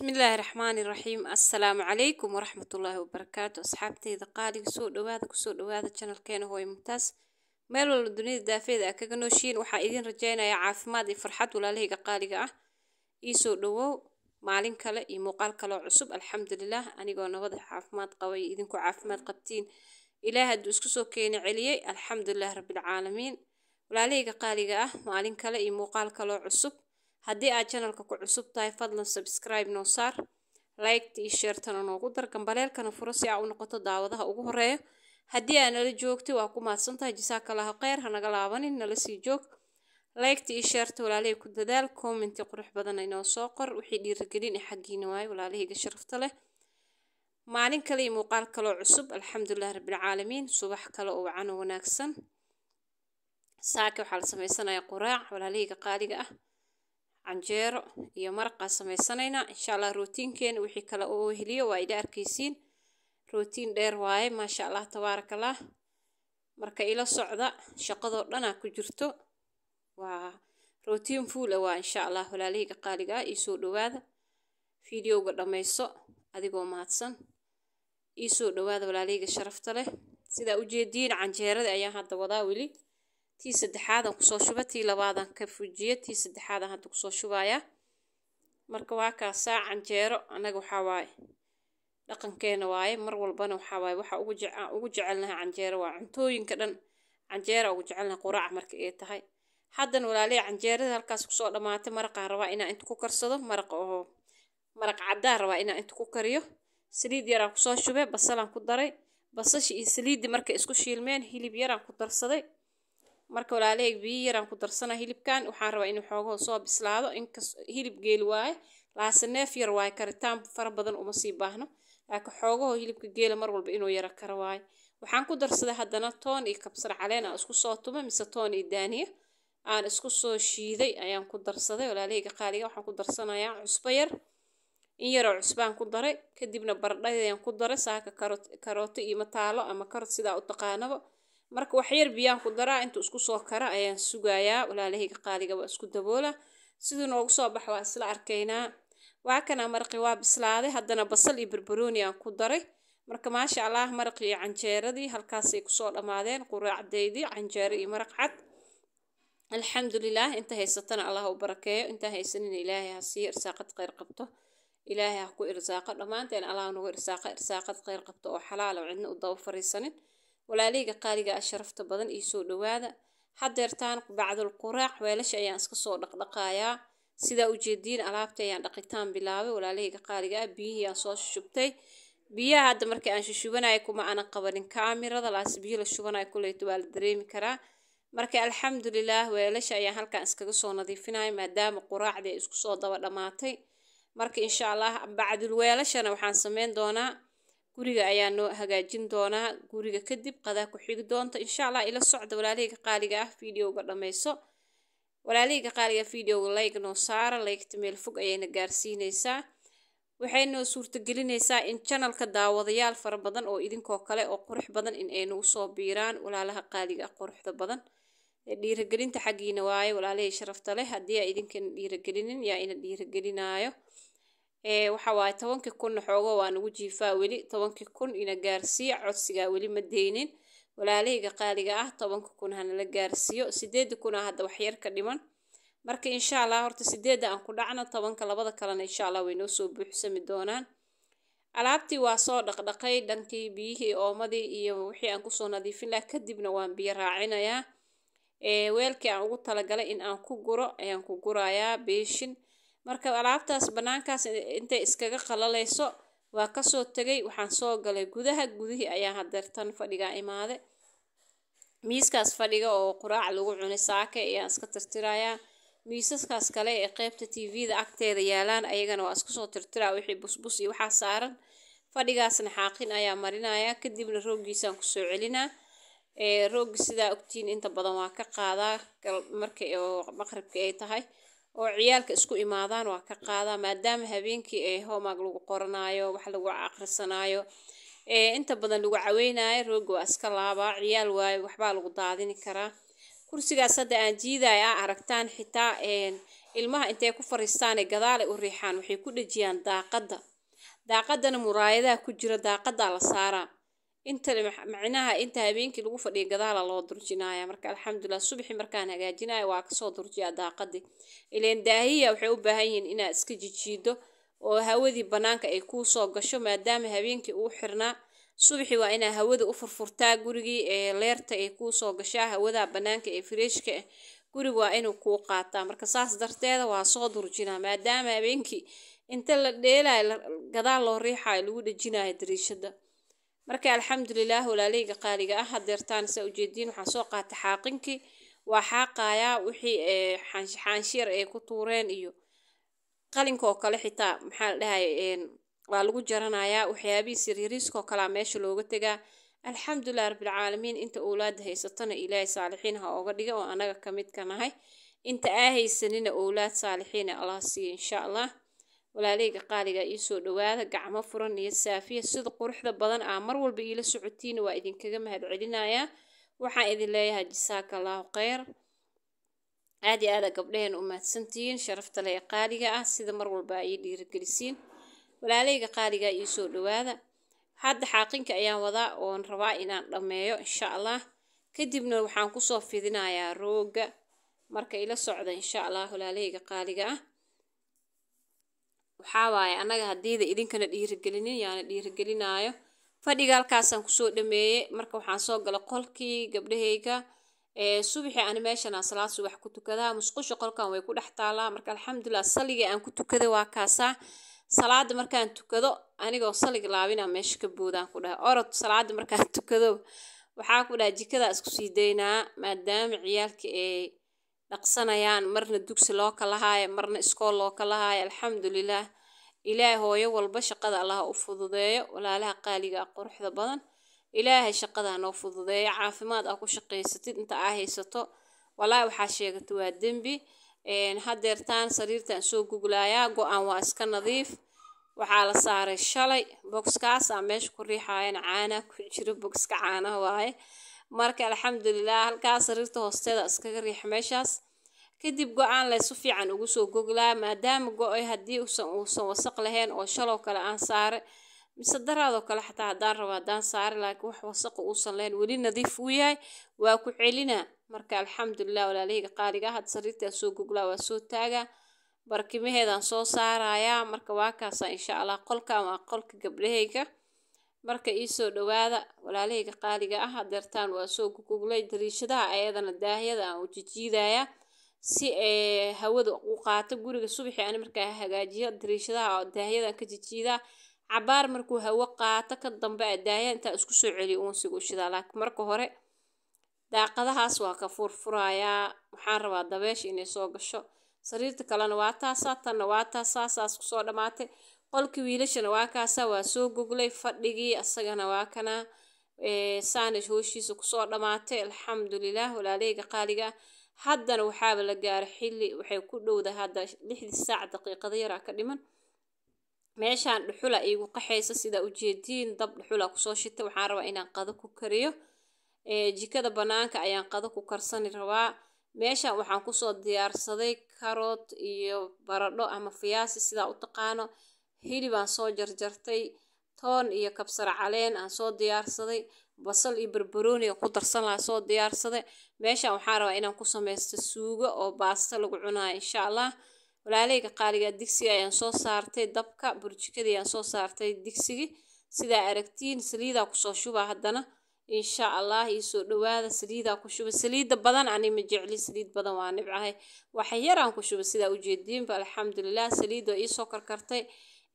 bismillaahi raxmaani raxiim assalaamu calaykum waraxmatullaahi wabarakaatu asxaabteyda qaaliga soo dhawaada kusoo dhawaada janalkeena hooy mumtaas meel walba dunida daafeeda a kaga nooshiin waxaa idiin rajaynaya caafimaad iyo farxad walaalahayga qaaliga ah ii soo dhawow maalin kale iyo muuqaal kaleo cusub alxamdulilah anigoo nabada ah caafimaad qabay idinku caafimaad qabtiin ilaah hadduu isku soo keeni celiyey alxamdulilah rabbilcaalamiin walaalahayga qaaliga ah maalin kale iyo muuqaal kaleo cusub haddii aad channelka ku cusub tahay fadlan subscribe noo saar like-ta iyo sheertana noogu dar gambaleelkana furo si aa u noqoto daawadaha ugu horeeya haddii aa nala joogtay waa ku mahadsantahay jasaakallaahu kheyr naga laabanin nala sii joog laygta iyo sheerta walaalihii ku dadaal commenti qurux badana inoo soo qor wixii dhiirigelin ee xaggiina waaye walaalihayga sharafta leh maalin kale iyo muuqaal kaloo cusub alxamdulilahi rabbilcaalamiin subax kale oo wacan oo wanaagsan saaka waxaa la samaysanayaa quraac walaalihayga qaaliga ah canjeero iyo maraqaa samaysanayna insha allah rootiinkeena wixii kale oo weheliyo waa ila arkaysiin rootiin dheer waaye maasha allah tabaaraka allah marka ila socda shaqadoo dhanaa ku jirto waa rootiin fuula waa insha allah walaalahayga qaaliga ah iisoo dhowaada videoga dhammayso adigoo mahadsan iisoo dhowaada walaalahayga sharafta leh sidaa ujeediin canjeerada ayaan hadda wadaa weli tii saddexaadan kusoo shuba tii labaadan ka fujiya tii saddexaadan hadda kusoo shubayaa marka waa kaasaa canjeero annaga waxaa waaye dhaqankeena waaye mar walbana waxaa waaye waxa ugu jec ugu jecelnahay canjeero waa cuntooyinka dhan canjeera ugu jecelnahay quraac marka ay tahay haddana walaaliya canjeerada halkaas kusoo dhammaatay maraqaa rabaa inaa inta ku karsado maraqa oo maraq caddaa rabaa inaa inta ku kariyo saliid yaraan kusoo shubay basalaan ku daray basasha iyo saliiddi markay isku shiilmeen hilib yaraan ku darsaday marka walaalaheg biyo yaraan ku darsana hilibkan waxaan rabaa inuu xoogaho soo bislaado inkas hilib geel waaye laase neef yar waaye karitaan fara badan uma sii baahno laakiin xoogaho hilibka geela mar walba inuu yaro karo waaye waxaan ku darsaday haddana toon iyo kabsar caleen aan isku soo tumay mise toon iyo daaniya aan isku soo shiiday ayaan ku darsaday walaalaheyga qaaliga waxaan ku darsanayaa cusbo yar in yaroo cusbaan ku daray kadibna baradhadeedaan ku daray saaka karoot iyo mataalo ama karot sidaa u taqaanaba marka waxyar biyaan ku daraa intuu isku soo kara ayaan sugayaa walaalahayga qaaliga waa isku daboola siduu noogu soo bax waa isla arkaynaa waa kana maraqi waa bislaaday haddana basal iyo barbarooni aan ku daray marka maasha allah maraqii iyo canjeeradii halkaasay kusoo dhammaadeen quraacdaydii canjeero iyo maraq cad alxamdulilaah inta haysatana allah u barakeeyo inta haysanina ilaahay ha irsaaqad kheyr qabto ilaahay ha ku irsaaqo dhammaanteen allah nugu irsaaqo irsaaqad kheyr qabto oo xalaalo cidna u daba fariisanin Walaalayga qaaliga ah sharafta badan ii soo dhawaada. Haddeertaan bacdul quraac weelasha ayaan iska soo dhaqdhaqaayaa. Sidaa ujeediin alaabta ayaan dhaqitaan bilaabay. Walaalayga qaaliga ah biyihii aan soo shubtay. Biyaha hadda markii aan shubanayo kuma aanan qabanin kaamirada laas biyo la shubanayo kuleeto waa la dareemi karaa. marka alxamdulilaah weelasha ayaan halkan iskaga soo nadiifinaya maadaama quraacdii ay isku soo daba dhammaatay marka insha allah bacdul weelashana waxaan samayn doonaa guriga ayaa noo hagaajin doonaa guriga kadib qadaa ku-xigi doonta insha allah ila socda walaalahayga qaaliga ah videoga dhammayso walaalahayga qaaliga videoga layg noo saara laygta meel fog ayayna gaarsiinaysaa waxaynoo suurtagelineysaa in janalka daawadayaal fara badan oo idinkoo kale oo qurux badan in ay nagu soo biiraan walaalaha qaaliga ah quruxda badan dhiiragelinta xaggiina waaye walaalahay sharafta leh haddii a idinkan dhiiragelinin yaa ina dhiiragelinaayo ee eh, waxa tobankii kunna xoogo waa nagu jiifaa weli tobankii kun ina gaarsiiya codsigaa weli ma deynin walaalahayga qaaliga ah tobanka kun hanala gaarsiiyo sideedda kun a ah hadda waxyar ka dhiman marka insha allah horta sideeda aan ku dhacno tobanka labada kalena insha allah way noo soo buuxsami doonaan alaabtii waa soo dhaqdhaqay dhankii biyihii oomadii iyo wixii aan kusoo nadiifin laha kadibna waan biyo raacinayaa eh, weelkii aan ugu talagalay in aan ku guro ayaan ku gurayaa beeshin marka alaabtaas banaankaas intay iskaga qalalayso waa kasoo tegay waxaan soo galay gudaha gudihii ayaa hadeertan fadhigaa imaade miiskaas fadhiga oo quraac lagu cunay saake ayaan iska tirtirayaa miisaskaas kale ee qeybta da agteeda yaalaan ayagana waa iskusoo tirtiraa wixii busbus iyo waxaa saaran fadhigaasna xaaqin ayaa marinaya kadibna roogiisaan kusoo celinaa roogi sidaa ogtiin inta badan waa ka qaadaa marka oo maqribka ay tahay oo ciyaalka isku imaadaan waa ka qaadaa maadaama habeenkii ee homag lagu qoranaayo wax lagu akhrisanaayo ee inta badan lagu caweynayo rooga waa iska laabaa ciyaal waayo waxbaa lagu daadini karaa kursigaas hadda aan jiidaya a aragtaan xitaa ilmaha intay ku fariistaane gadaale u riixaan waxay ku dhejiyaan daaqadda daaqaddana muraayadaha ku jira daaqaddaa la saaraa intani macnaha inta habeenkii lagu fadhiya gadaala loo durjinaya marka alxamdulilah subaxii markaan hagaajinayo waa kasoo durjiyaa daaqadii ileen daahiya waxay u baahan yihiin inaad iska jijiido oo hawadii bannaanka ay kuu soo gasho maadaama habeenkii uu xirnaa subaxii waa inaa hawada u furfurtaa gurigii ee leerta ay kuu soo gashaa hawada bannaanka ee fireeshka ah eh, guriga waa inuu kuu qaataa marka saas darteeda waa soo durjinaa maadaama habeenkii inta la dheelayo gadaal loo riixaayo lagu dhejinayo dariishada marka alxamdulilah walaaleyga qaaliga ah hadeertaan sa ujeediin waxaan soo qaata xaaqinkii waa xaaqayaa wixii eh, xaanshiir ay ku tuureen iyo qalinkaoo kale xitaa maxaa la dhahay waa lagu jaranayaa waxyaabihii siriiriiskaoo kalea meesha looga tegaa alxamdulilah rabbilcaalamiin inta owlaada haysatana ilaahay saalixiin ha oga dhiga oo annaga ka mid ka nahay inta aa haysanina owlaad saalixiina allah siiya insha allah walaaleyga qaaliga iisoo dhowaada gacmo furan iyo saafiya sida quruxda badan aa mar walba iila socotiina waa idinkaga mahad celinayaa waxaan idin leeyahay jisaaka allahu kheyr aad iyo aada gabdhaheen u mahadsantihiin sharafta le ee qaaliga ah sida mar walba ay dhiirigelisiin walaaleyga qaaliga iisoo dhowaada hadda xaaqinka ayaan wadaa oon rabaa inaan dhammeeyo insha allah kadibna waxaan kusoo fidinayaa rooga marka ila socda insha allah walaaleyga qaaliga ah waxaa waaye annaga haddiida idinkana dhiirigelinin yaana dhiirigelinaayo fadhiga halkaasaan kusoo dhameeyey marka waxaan soo galay qolkii gabdhahayga subixi ani meeshanaa salaad subax ku tukadaa musqusha qolkan way ku dhex taalaa marka alxamdulilah saligii aan ku tukada waa kaasaa salaada markaan tukado anigoo salig laabina meesha ka boodaan ku dhaha orod salaada markaan tukado waxaa ku dhaha jikadaa isku sii daynaa maadaama ciyaalka ee dhaqsanayaan marna dugsi loo kala marna iskool loo kala haayo alxamdulilaah ilaah hooyo walba shaqada allah u fududeeyo walaalaha qaaliga ah quruxda badan ilaahay shaqada noo fududeeyo caafimaad aa ku shaqaysatid inta aa haysato walaahi waxaa sheegata waa dembi hadeertaan sariirtaan soo guglayaa go-aan waa iska nadiif waxaa la saaray shalay bogskaasaa meesha ku riixaayana caanaa ku jiro bogska caanaha waaye marka alxamdulilah halkaa sariirta hoosteeda iskaga riix meeshaas kadib go-aan laysu fiican ugu soo goglaa maadaama go-ay haddii usan uusan wasaq lahayn oo shaloo kale aan saare mise daraadoo kale xataa haddaan rabo haddaan saare laakiin wax wasaqa uusan lahayn weli nadiif uu yahay waa ku celina marka alxamdulilah walaalahayga qaaliga had sariirtaa soo goglaa waa soo taaga barkimaheedaan soo saarayaa marka waa kaasa insha allah qolkan waa qolka gabdhahayga Marka iisoo soo dhawaada, walaalaheyga qaaliga ah dertaan waa soo guguglay dariishadaha ayadana daahiyada aan u jijiidaya si ee eh, hawada u qaato guriga subaxii aan markaa hagaajiyo dariishadaha oo daahiyada ka jijiida cabaar markuu hawo qaato ka dambe daahiyada intaa isku soo celiyo uun sigu laakiin marka hore daaqadahaas waa ka furfurayaa waxaan rabaa dabeesh inay soo gasho sariirta kalena waa taas tanna waa taas saasaas ku dhamaatay qolkii wiilashana waa kaasa waa soo goglay fadhigii asagana waa kana saanaj hooshiisa kusoo dhamaatay alxamdulilah walaaleyga qaaliga haddana waxaaba la gaaray xili waxay ku dhowda hadda lixdii saac daqiiqada yaraa ka dhiman meeshaan dhuxula iigu qaxaysa sidaa ujeediin dab dhuxula kusoo shita waxaan rabaa inaan qado ku kariyo jikada bannaanka ayaan qado ku karsani rabaa meeshaan waxaan kusoo diyaarsaday karood iyo baradho ama fiyaasi sidaa u taqaano hilib aan soo jarjartay toon iyo kabsar caleen aan soo diyaarsaday basal iyo barbarooni aan ku darsan lahaa soo diyaarsaday meeshaan waxaan rabaa inaan ku samaysto suugo oo baasta lagu cunaayo insha allah walaalayga qaaligaa digsiga ayaan soo saartay dabka burjikadii ayaan soo saartay digsigii sidaa aragtiin saliidaa kusoo shuba haddana insha allah iisoo dhowaada saliidaa ku shuba saliidda badan ani ma jecli saliid badan waa nibcahay wax yaraan ku shuba sidaa ujeediinba alxamdulilah saliidda iisoo karkartay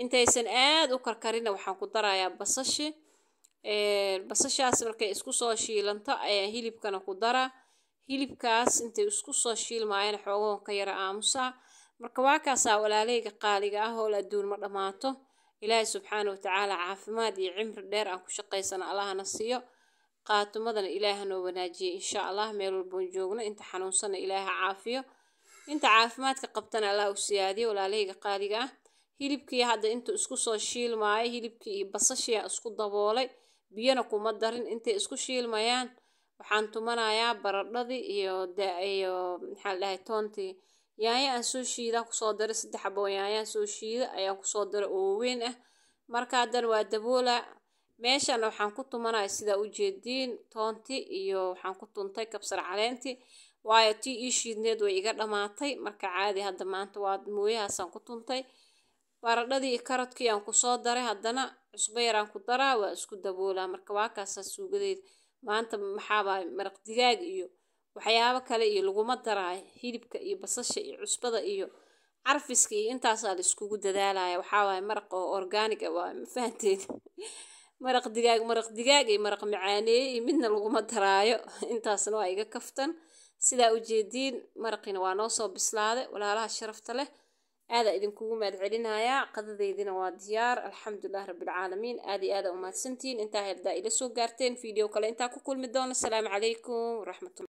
intaysan aada u karkarina waxaan ku darayaa basashi basashaas markay isku soo shiilanto ayaa hilibkana ku dara hilibkaas intay isku soo shiilmaayana xoogahoon ka yara aamusa marka waa kaasaa walaaleyga qaaliga ah howl adduun ma dhammaato ilaahay subxaana watacaala caafimaad iyo cimri dheer aan ku shaqaysana allahna siiyo qaatumadana ilaah hanoo wanaajiye insha allah meel walboon joogno inta xanuunsana ilaah caafiyo inta caafimaadka qabtana allah u siyaadiyo walaaleyga qaaliga ah hilibkii hadda intuu isku soo shiilmaayo hilibkii iyo basashii isku daboolay biyana kuma darin intay isku shiilmayaan waxaan tumanayaa baradhadii iyo iyo maxaa la dhahay toontii yaanyo aan soo shiidaan kusoo daray saddex xabo yaanyaan soo shiida ayaan kusoo daray oo waaweyn ah marka haddana waa daboola meeshana waxaan ku tumanaya sidaa u jeediin toontii iyo waxaan ku tuntay kabsar caleentii waayo tii ii shiidneed way iga dhamaatay marka caadi hadda maanta waa mooyahaasaan ku tuntay Baradhadii karadkii aan kusoo daray haddana cusbo yaraan ku daraa waa isku daboolaa marka waakaasaa kaasaa suugadeeda maanta maxaa maraq digaag iyo waxyaabo kale iyo laguma daraayo hilibka iyo basasha iyo cusbada iyo carfiska iyo intaasaa la dadaalaya waxaa maraq oo organic ah waaye maraq digaag maraq digaag iyo maraq macaaneeye iyo midna laguma daraayo intaasna waa iga kaftan sidaa ujeediin maraqina waa noo soo bislaaday walaalaha sharafta leh aada idinkugu mahad celinayaa qadadaydina waa diyaar alxamdulilah rabbilcaalamiin aada iyo aada umahadsantiin intaa herdaa ila soo gaarteen video kale intaa ku kulmi doono asalaamu calaykum waraxmatu